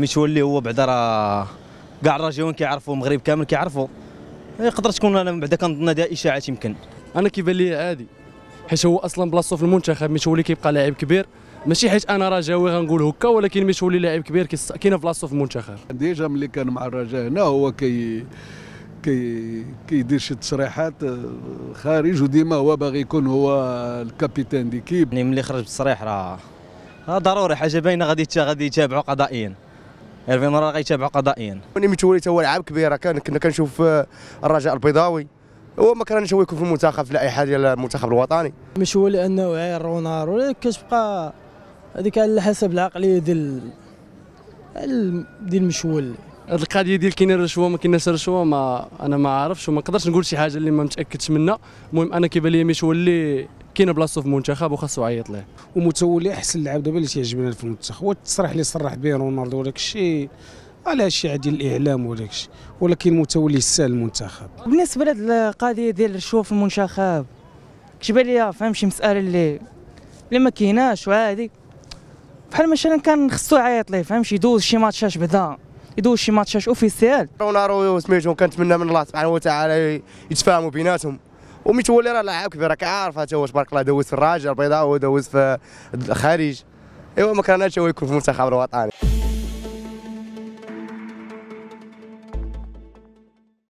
مي تولي هو بعدا راه كاع الراجيون كيعرفوا المغرب كامل كيعرفوا يقدر إيه، تكون انا بعدا كنظن هذه اشاعات يمكن انا كيبان لي عادي حيت هو اصلا بلاصتو في المنتخب مي تولي كيبقى لاعب كبير ماشي حيت انا رجاوي غنقول هكا ولكن مي تولي لاعب كبير كاين بلاصتو في المنتخب ديجا ملي كان مع الرجاء هنا هو كي كي كيدير شي تصريحات آه، خارج وديما هو باغي يكون هو الكابيتان ديكيب يعني ملي خرج بالتصريح راه ضروري حاجه باينه غادي غادي يتابعوا قضائيا الفينور راه غيتابعوا قضائيا ملي وليت هو لعاب كبيره كان كنا كنشوف آه، الرجاء البيضاوي هو ما كانش هو يكون في المنتخب في الائحه ديال المنتخب الوطني مش هو لانه عاير رونار ولا كتبقى هذيك على حسب العقليه ديال ديال المشول هذه القضيه ديال كاينه الرشوه ما كايناش الرشوه ما انا ما عارفش وما نقدرش نقول شي حاجه اللي ما متاكدش منها المهم انا كيبان لي ميش هو اللي كاينه بلاصتو في المنتخب وخاصو يعيط ليه ومتولي احسن لاعب دابا اللي تيعجبنا في المنتخب والتصريح اللي صرح به رونالدو وداك الشيء على اشياء ديال الاعلام وداك الشيء ولكن متولي سال المنتخب بالنسبه لهذ القضيه ديال الرشوه في المنتخب كتبان لي فهم شي مساله اللي اللي ما كايناش وعادي بحال مثلا كان خصو يعيط ليه فهم شي دوز شي ماتشات بعدا يدوز شي ماتشات اوفيسيال رونارو سميتو كنتمنى من الله سبحانه وتعالى يتفاهموا بيناتهم ومي تولي راه لاعب كبير راك عارف حتى هو تبارك الله دوز في الراجل البيضاء ودوز في الخارج ايوا ما كان هو يكون في المنتخب الوطني